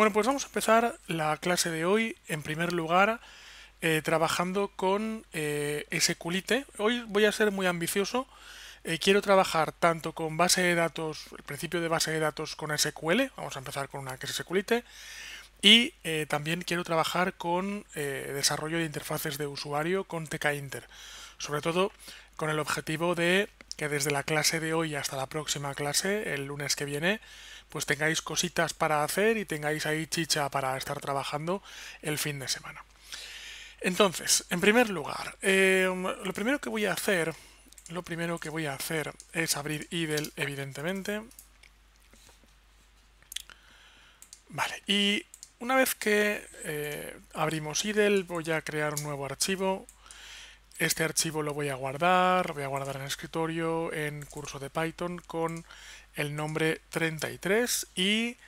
Bueno, pues vamos a empezar la clase de hoy, en primer lugar, eh, trabajando con eh, SQLite. Hoy voy a ser muy ambicioso. Eh, quiero trabajar tanto con base de datos, el principio de base de datos con SQL, e. vamos a empezar con una que es SQLite, y también quiero trabajar con desarrollo de interfaces de usuario con TKInter, sobre todo con el objetivo de que desde la clase de hoy hasta la próxima clase, el lunes que viene, pues tengáis cositas para hacer y tengáis ahí chicha para estar trabajando el fin de semana. Entonces, en primer lugar, em, lo primero que voy a hacer, lo primero que voy a hacer es abrir IDEL, evidentemente. Vale, y una vez que eh, abrimos IDEL, voy a crear un nuevo archivo este archivo lo voy a guardar, lo voy a guardar en escritorio, en curso de Python, con el nombre 33 y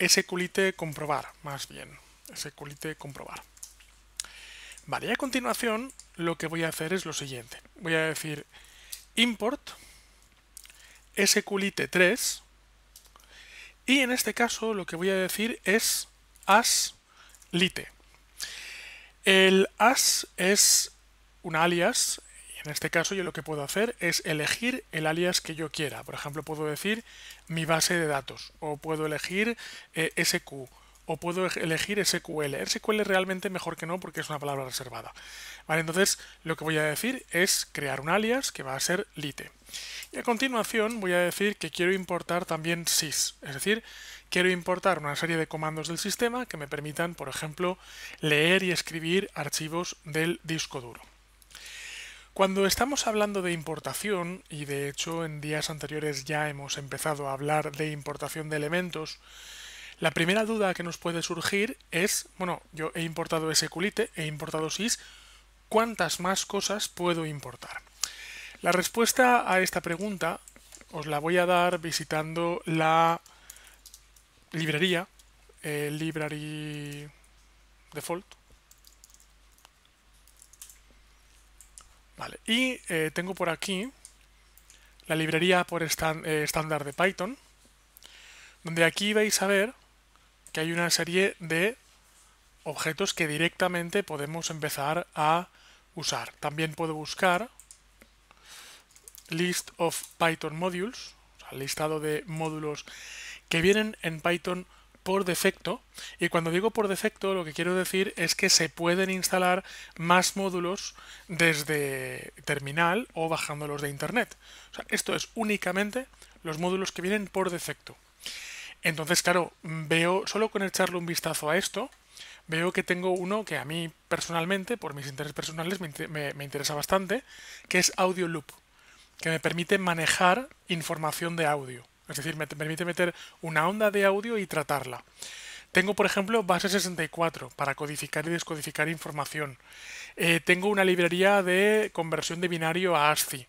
SQLite comprobar, más bien. SQLite comprobar. Vale, y a continuación lo que voy a hacer es lo siguiente. Voy a decir import SQLite 3 y en este caso lo que voy a decir es aslite. El as es un alias. En este caso yo lo que puedo hacer es elegir el alias que yo quiera. Por ejemplo, puedo decir mi base de datos o puedo elegir eh, SQ o puedo elegir SQL. SQL realmente mejor que no porque es una palabra reservada. Vale, entonces lo que voy a decir es crear un alias que va a ser lite. Y a continuación voy a decir que quiero importar también sys, es decir, quiero importar una serie de comandos del sistema que me permitan, por ejemplo, leer y escribir archivos del disco duro. Cuando estamos hablando de importación, y de hecho en días anteriores ya hemos empezado a hablar de importación de elementos, la primera duda que nos puede surgir es, bueno, yo he importado ese culite, he importado SIS, ¿cuántas más cosas puedo importar? La respuesta a esta pregunta os la voy a dar visitando la librería, el eh, Library Default, y eh, tengo por aquí la librería por eh, estándar de Python, donde aquí vais a ver que hay una serie de objetos que directamente podemos empezar a usar. También puedo buscar list of Python modules, o listado de módulos que vienen en Python por defecto. Y cuando digo por defecto, lo que quiero decir es que se pueden instalar más módulos desde terminal o bajándolos de internet. esto es únicamente los módulos que vienen por defecto. Entonces, claro, veo, solo con echarle un vistazo a esto, veo que tengo uno que a mí personalmente, por mis intereses personales, me, me interesa bastante, que es Audio Loop, que me permite manejar información de audio. Es decir, me permite meter una onda de audio y tratarla. Tengo, por ejemplo, base 64 para codificar y descodificar información. Eh, tengo una librería de conversión de binario a ASCII.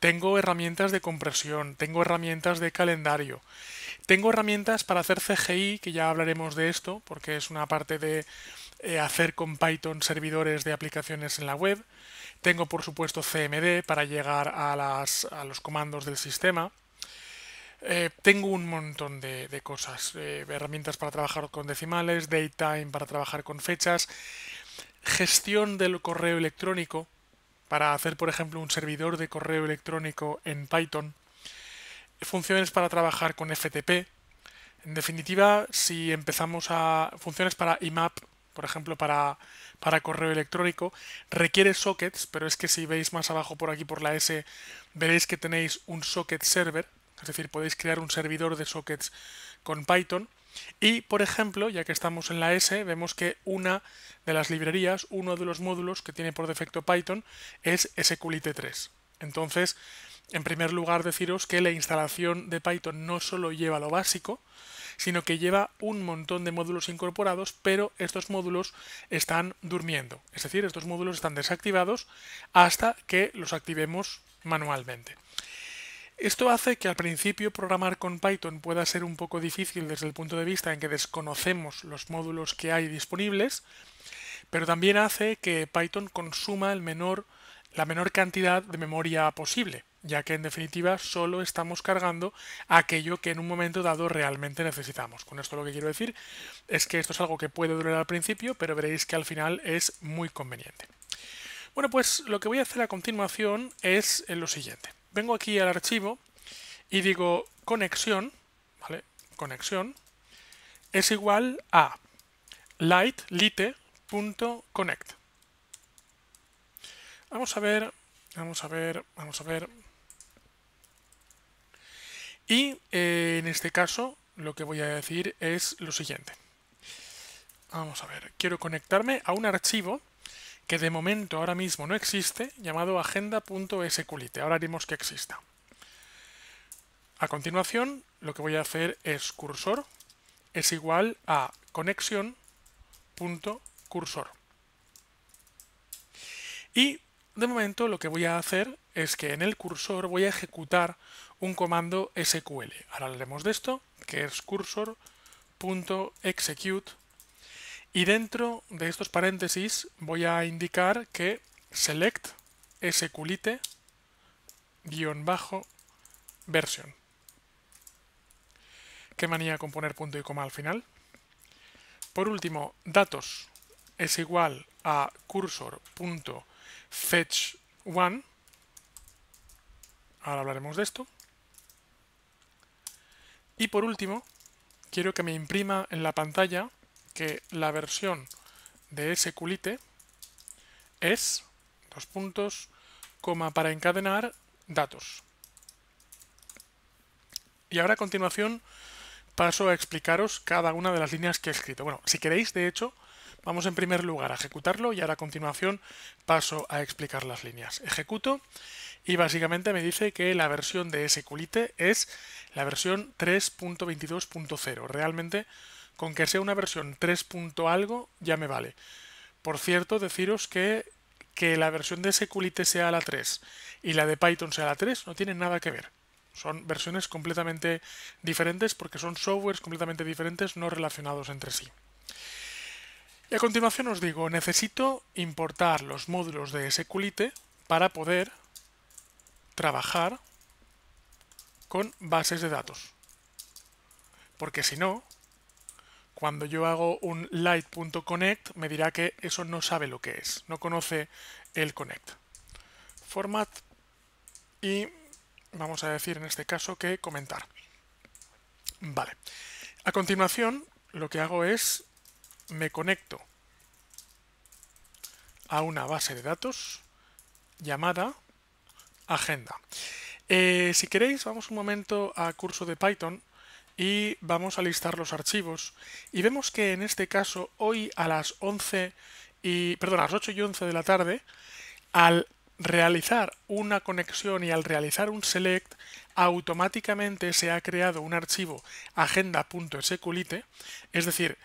Tengo herramientas de compresión. Tengo herramientas de calendario. Tengo herramientas para hacer CGI, que ya hablaremos de esto, porque es una parte de eh, hacer con Python servidores de aplicaciones en la web. Tengo, por supuesto, CMD para llegar a los comandos del sistema. Eh, tengo un montón de, cosas, eh, herramientas para trabajar con decimales, DateTime para trabajar con fechas, gestión del correo electrónico para hacer, por ejemplo, un servidor de correo electrónico en Python, funciones para trabajar con FTP. En definitiva, si empezamos a funciones para IMAP, por ejemplo, para, para correo electrónico, requiere sockets, pero es que si veis más abajo por aquí por la S, veréis que tenéis un socket server, es decir, podéis crear un servidor de sockets con Python. Y, por ejemplo, ya que estamos en la S, vemos que una de las librerías, uno de los módulos que tiene por defecto Python es SQLite3. Entonces, en primer lugar, deciros que la instalación de Python no solo lleva lo básico, sino que lleva un montón de módulos incorporados, pero estos módulos están durmiendo. Es decir, estos módulos están desactivados hasta que los activemos manualmente. Esto hace que al principio programar con Python pueda ser un poco difícil desde el punto de vista en que desconocemos los módulos que hay disponibles, pero también hace que Python consuma la menor cantidad de memoria posible, ya que en definitiva solo estamos cargando aquello que en un momento dado realmente necesitamos. Con esto lo que quiero decir es que esto es algo que puede durar al principio, pero veréis que al final es muy conveniente. Bueno, pues lo que voy a hacer a continuación es lo siguiente vengo aquí al archivo y digo conexión, ¿vale? Conexión es igual a light lite.connect. Vamos a ver, vamos a ver, vamos a ver. Y eh, en este caso lo que voy a decir es lo siguiente. Vamos a ver, quiero conectarme a un archivo que de momento ahora mismo no existe, llamado agenda.sqlite. Ahora haremos que exista. A continuación, lo que voy a hacer es cursor es igual a conexión.cursor. Y de momento lo que voy a hacer es que en el cursor voy a ejecutar un comando SQL. Ahora hablaremos de esto, que es cursor.execute y dentro de estos paréntesis voy a indicar que select sqlite guión bajo version. Qué manía con poner punto y coma al final. Por último, datos es igual a cursor.fetch1. Ahora hablaremos de esto. Y por último, quiero que me imprima en la pantalla que la versión de ese culite es, dos puntos, coma para encadenar datos. Y ahora a continuación paso a explicaros cada una de las líneas que he escrito. Bueno, si queréis, de hecho, vamos en primer lugar a ejecutarlo y ahora a continuación paso a explicar las líneas. Ejecuto y básicamente me dice que la versión de ese culite es la versión 3.22.0. Realmente con que sea una versión 3. algo ya me vale. Por cierto, deciros que, la versión de SQLite sea la 3 y la de Python sea la 3 no tienen nada que ver. Son versiones completamente diferentes porque son softwares completamente diferentes no relacionados entre sí. Y a continuación os digo, necesito importar los módulos de SQLite para poder trabajar con bases de datos. Porque si no, cuando yo hago un light.connect me dirá que eso no sabe lo que es, no conoce el connect. Format y vamos a decir en este caso que comentar. Vale. A continuación lo que hago es me conecto a una base de datos llamada agenda. Eh, si queréis, vamos un momento a curso de Python y vamos a listar los archivos y vemos que en este caso hoy a las 11 y perdón, a las 8 y 11 de la tarde al realizar una conexión y al realizar un select automáticamente se ha creado un archivo agenda.sqlite, es decir,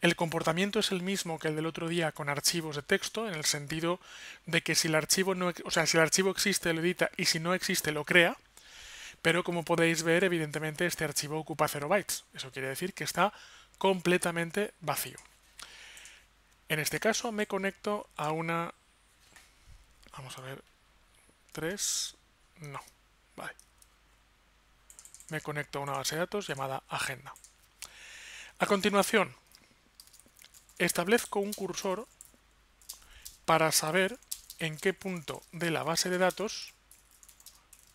el comportamiento es el mismo que el del otro día con archivos de texto, en el sentido de que si el archivo no, o sea, si el archivo existe lo edita y si no existe lo crea, pero como podéis ver, evidentemente este archivo ocupa 0 bytes. Eso quiere decir que está completamente vacío. En este caso me conecto a una... Vamos a ver... 3... No. Vale. Me conecto a una base de datos llamada agenda. A continuación, establezco un cursor para saber en qué punto de la base de datos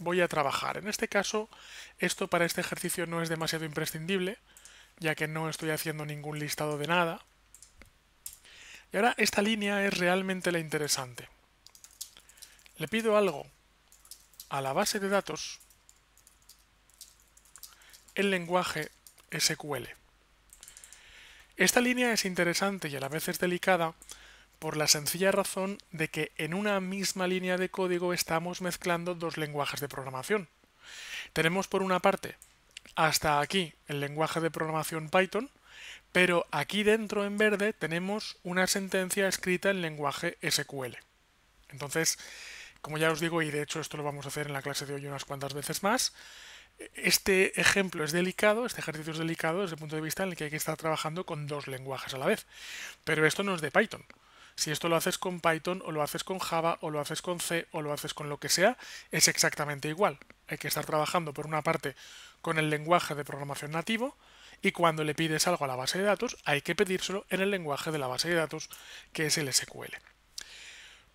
voy a trabajar. En este caso, esto para este ejercicio no es demasiado imprescindible, ya que no estoy haciendo ningún listado de nada. Y ahora esta línea es realmente la interesante. Le pido algo a la base de datos el lenguaje SQL. Esta línea es interesante y a la vez es delicada por la sencilla razón de que en una misma línea de código estamos mezclando dos lenguajes de programación. Tenemos por una parte hasta aquí el lenguaje de programación Python, pero aquí dentro en verde tenemos una sentencia escrita en lenguaje SQL. Entonces, como ya os digo, y de hecho esto lo vamos a hacer en la clase de hoy unas cuantas veces más, este ejemplo es delicado, este ejercicio es delicado desde el punto de vista en el que hay que estar trabajando con dos lenguajes a la vez. Pero esto no es de Python si esto lo haces con Python o lo haces con Java o lo haces con C o lo haces con lo que sea, es exactamente igual. Hay que estar trabajando por una parte con el lenguaje de programación nativo y cuando le pides algo a la base de datos hay que pedírselo en el lenguaje de la base de datos que es el SQL.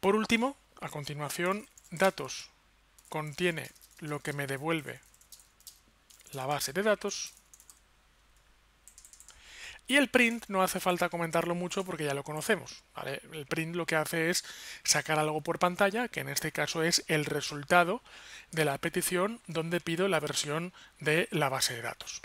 Por último, a continuación, datos contiene lo que me devuelve la base de datos y el print no hace falta comentarlo mucho porque ya lo conocemos. El print lo que hace es sacar algo por pantalla, que en este caso es el resultado de la petición donde pido la versión de la base de datos.